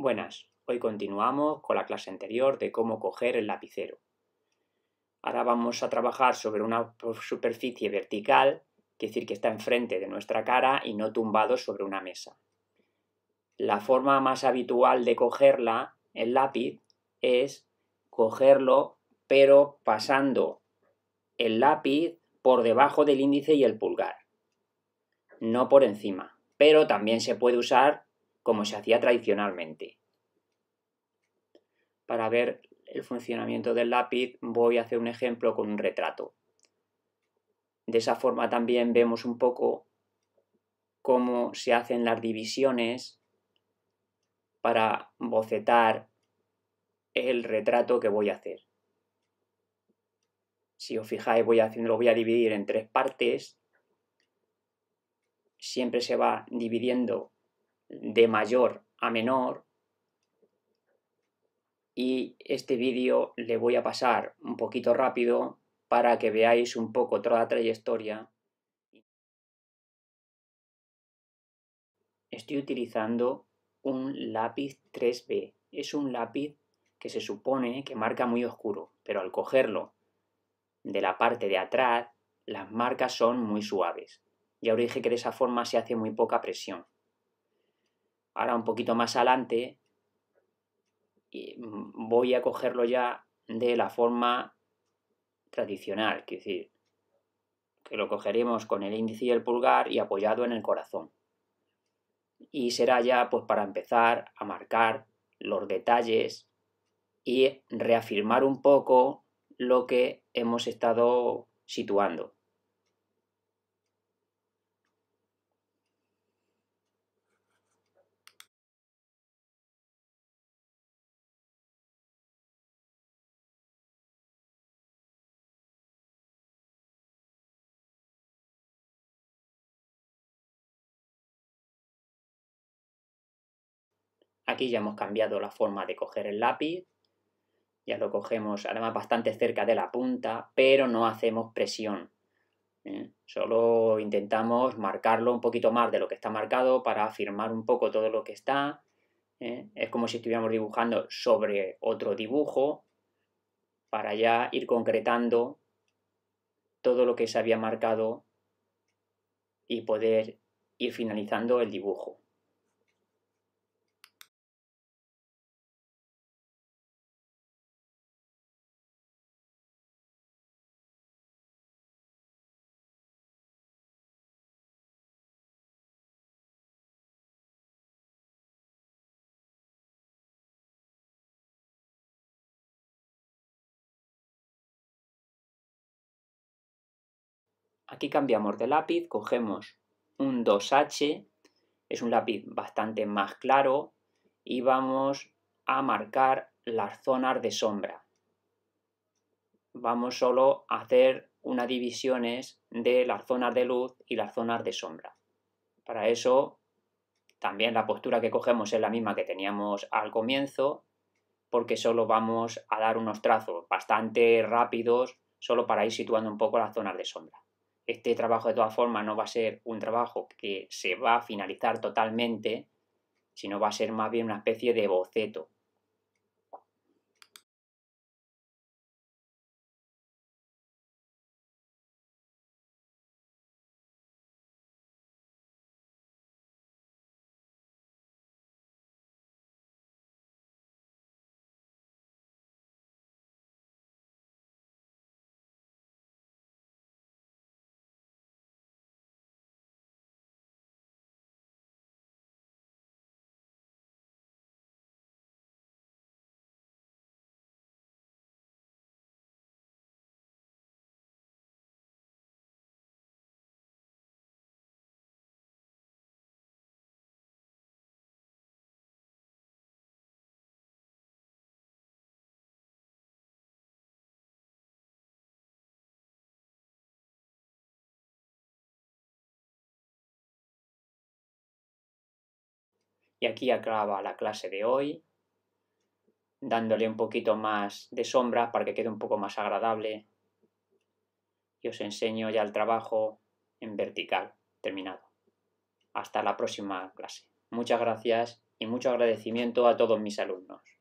Buenas, hoy continuamos con la clase anterior de cómo coger el lapicero. Ahora vamos a trabajar sobre una superficie vertical, es decir que está enfrente de nuestra cara y no tumbado sobre una mesa. La forma más habitual de cogerla, el lápiz, es cogerlo pero pasando el lápiz por debajo del índice y el pulgar, no por encima. Pero también se puede usar como se hacía tradicionalmente. Para ver el funcionamiento del lápiz voy a hacer un ejemplo con un retrato. De esa forma también vemos un poco cómo se hacen las divisiones para bocetar el retrato que voy a hacer. Si os fijáis, voy haciendo, lo voy a dividir en tres partes. Siempre se va dividiendo de mayor a menor. Y este vídeo le voy a pasar un poquito rápido para que veáis un poco toda la trayectoria. Estoy utilizando un lápiz 3B. Es un lápiz que se supone que marca muy oscuro, pero al cogerlo de la parte de atrás, las marcas son muy suaves. y ahora dije que de esa forma se hace muy poca presión ahora un poquito más adelante, voy a cogerlo ya de la forma tradicional, que decir, que lo cogeremos con el índice y el pulgar y apoyado en el corazón. Y será ya pues para empezar a marcar los detalles y reafirmar un poco lo que hemos estado situando. Aquí ya hemos cambiado la forma de coger el lápiz. Ya lo cogemos además bastante cerca de la punta, pero no hacemos presión. ¿eh? Solo intentamos marcarlo un poquito más de lo que está marcado para afirmar un poco todo lo que está. ¿eh? Es como si estuviéramos dibujando sobre otro dibujo para ya ir concretando todo lo que se había marcado y poder ir finalizando el dibujo. Aquí cambiamos de lápiz, cogemos un 2H, es un lápiz bastante más claro y vamos a marcar las zonas de sombra. Vamos solo a hacer unas divisiones de las zonas de luz y las zonas de sombra. Para eso también la postura que cogemos es la misma que teníamos al comienzo porque solo vamos a dar unos trazos bastante rápidos solo para ir situando un poco las zonas de sombra. Este trabajo de todas formas no va a ser un trabajo que se va a finalizar totalmente, sino va a ser más bien una especie de boceto. Y aquí acaba la clase de hoy, dándole un poquito más de sombra para que quede un poco más agradable. Y os enseño ya el trabajo en vertical, terminado. Hasta la próxima clase. Muchas gracias y mucho agradecimiento a todos mis alumnos.